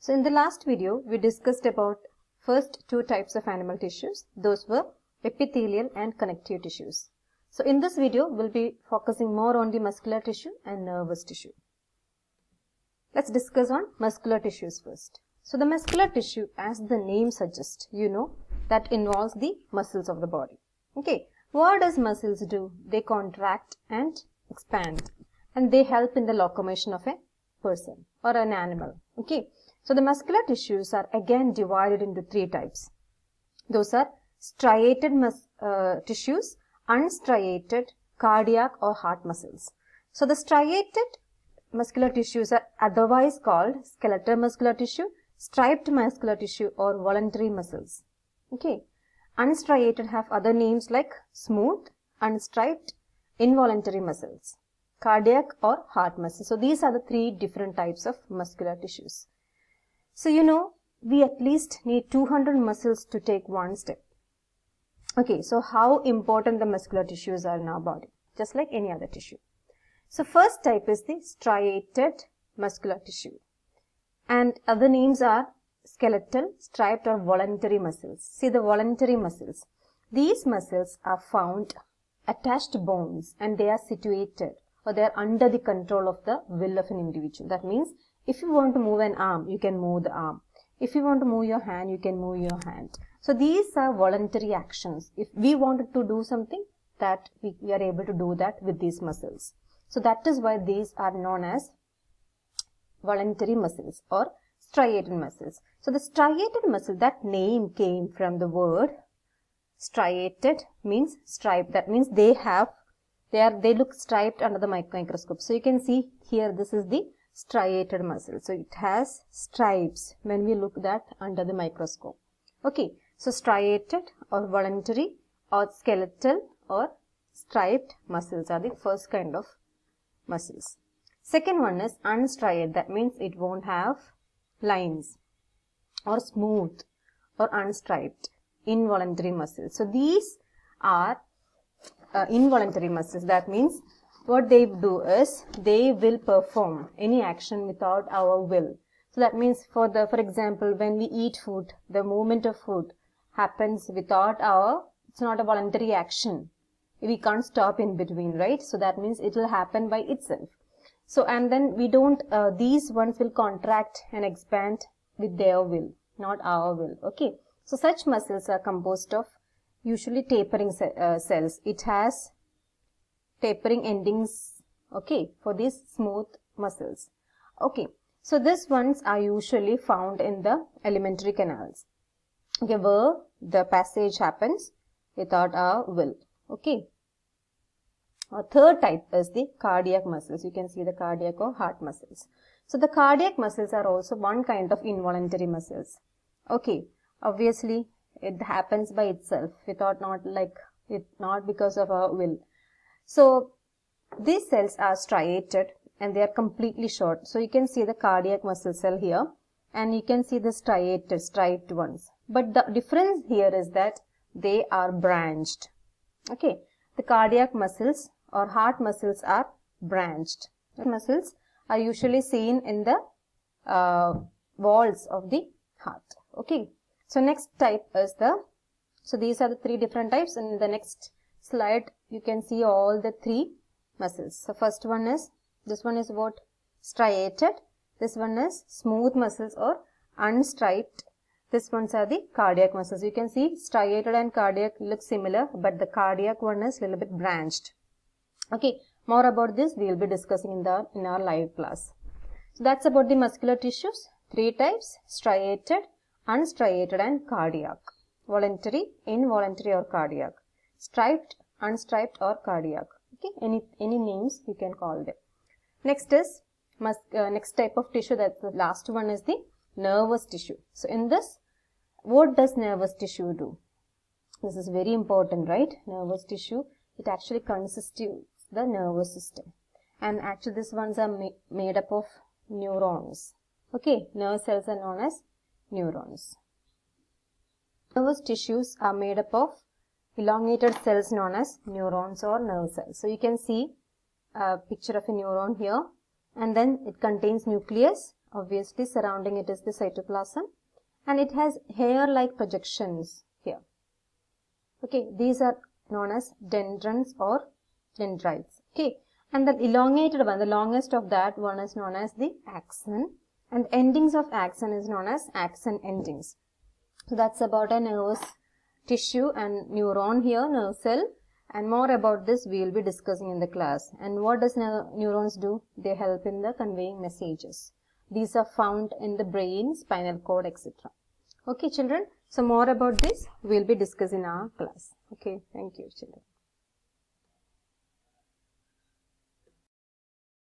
So in the last video, we discussed about first two types of animal tissues. Those were epithelial and connective tissues. So in this video, we'll be focusing more on the muscular tissue and nervous tissue. Let's discuss on muscular tissues first. So the muscular tissue, as the name suggests, you know, that involves the muscles of the body. Okay, what does muscles do? They contract and expand and they help in the locomotion of a person or an animal. Okay, so the muscular tissues are again divided into three types. Those are striated uh, tissues, unstriated, cardiac or heart muscles. So the striated muscular tissues are otherwise called skeletal muscular tissue, striped muscular tissue or voluntary muscles. Okay. Unstriated have other names like smooth, unstriped, involuntary muscles, cardiac or heart muscles. So these are the three different types of muscular tissues. So you know, we at least need 200 muscles to take one step. Okay, so how important the muscular tissues are in our body, just like any other tissue. So first type is the striated muscular tissue. And other names are skeletal, striped or voluntary muscles. See the voluntary muscles. These muscles are found attached bones and they are situated or they are under the control of the will of an individual. That means if you want to move an arm, you can move the arm. If you want to move your hand, you can move your hand. So these are voluntary actions. If we wanted to do something, that we, we are able to do that with these muscles. So that is why these are known as voluntary muscles or striated muscles. So the striated muscle, that name came from the word striated means striped. That means they have, they are, they look striped under the microscope. So you can see here, this is the striated muscle. So it has stripes when we look that under the microscope. Okay, so striated or voluntary or skeletal or striped muscles are the first kind of muscles. Second one is unstriated that means it won't have lines or smooth or unstriped involuntary muscles. So these are uh, involuntary muscles that means what they do is they will perform any action without our will. So that means for the, for example, when we eat food, the movement of food happens without our, it's not a voluntary action. We can't stop in between, right? So that means it will happen by itself. So, and then we don't, uh, these ones will contract and expand with their will, not our will, okay? So such muscles are composed of usually tapering uh, cells. It has tapering endings okay for these smooth muscles okay so these ones are usually found in the elementary canals okay where the passage happens without our will okay a third type is the cardiac muscles you can see the cardiac or heart muscles so the cardiac muscles are also one kind of involuntary muscles okay obviously it happens by itself without not like it not because of our will so these cells are striated and they are completely short. So you can see the cardiac muscle cell here and you can see the striated, striped ones. But the difference here is that they are branched. Okay, the cardiac muscles or heart muscles are branched. The muscles are usually seen in the uh, walls of the heart. Okay, so next type is the, so these are the three different types and the next slide you can see all the three muscles. So first one is, this one is what? Striated. This one is smooth muscles or unstriped. This ones are the cardiac muscles. You can see striated and cardiac look similar, but the cardiac one is little bit branched. Okay, more about this we will be discussing in the in our live class. So that's about the muscular tissues. Three types, striated, unstriated and cardiac. Voluntary, involuntary or cardiac striped, unstriped or cardiac. Okay, any, any names you can call them. Next is, mus uh, next type of tissue, that's the last one is the nervous tissue. So in this, what does nervous tissue do? This is very important, right? Nervous tissue, it actually constitutes the nervous system. And actually these ones are ma made up of neurons. Okay, nerve cells are known as neurons. Nervous tissues are made up of elongated cells known as neurons or nerve cells. So you can see a picture of a neuron here and then it contains nucleus obviously surrounding it is the cytoplasm and it has hair-like projections here. Okay, these are known as dendrons or dendrites. Okay, and the elongated one, the longest of that one is known as the axon and endings of axon is known as axon endings. So that's about a nerve's tissue and neuron here, nerve cell. And more about this we will be discussing in the class. And what does neurons do? They help in the conveying messages. These are found in the brain, spinal cord, etc. Okay, children. So more about this we will be discussing in our class. Okay, thank you, children.